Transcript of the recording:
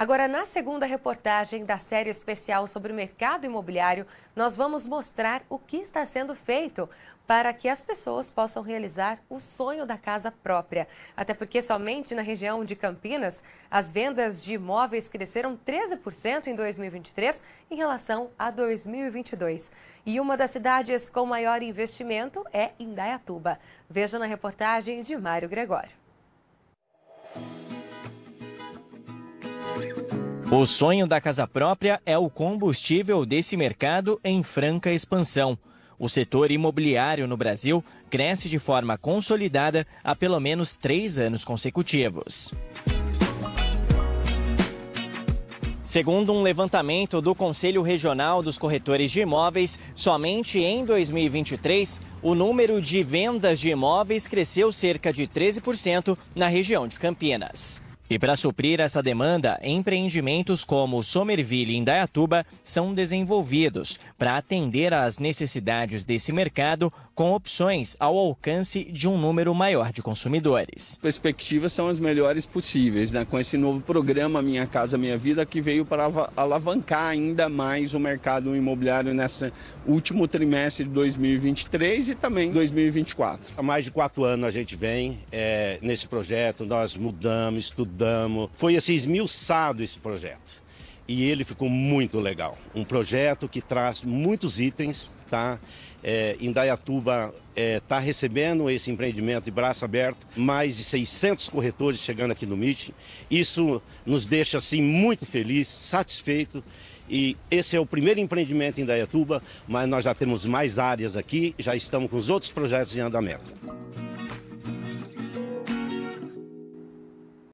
Agora, na segunda reportagem da série especial sobre o mercado imobiliário, nós vamos mostrar o que está sendo feito para que as pessoas possam realizar o sonho da casa própria. Até porque somente na região de Campinas, as vendas de imóveis cresceram 13% em 2023 em relação a 2022. E uma das cidades com maior investimento é Indaiatuba. Veja na reportagem de Mário Gregório. O sonho da casa própria é o combustível desse mercado em franca expansão. O setor imobiliário no Brasil cresce de forma consolidada há pelo menos três anos consecutivos. Segundo um levantamento do Conselho Regional dos Corretores de Imóveis, somente em 2023, o número de vendas de imóveis cresceu cerca de 13% na região de Campinas. E para suprir essa demanda, empreendimentos como Somerville em Indaiatuba são desenvolvidos para atender às necessidades desse mercado com opções ao alcance de um número maior de consumidores. As perspectivas são as melhores possíveis, né? com esse novo programa Minha Casa Minha Vida, que veio para alavancar ainda mais o mercado imobiliário nesse último trimestre de 2023 e também 2024. Há mais de quatro anos a gente vem é, nesse projeto, nós mudamos, estudamos estudamos. Foi assim, esmiuçado esse projeto. E ele ficou muito legal. Um projeto que traz muitos itens, tá? É, Indaiatuba está é, tá recebendo esse empreendimento de braço aberto, mais de 600 corretores chegando aqui no MIT. Isso nos deixa assim muito feliz, satisfeito. E esse é o primeiro empreendimento em Indaiatuba, mas nós já temos mais áreas aqui, já estamos com os outros projetos em andamento.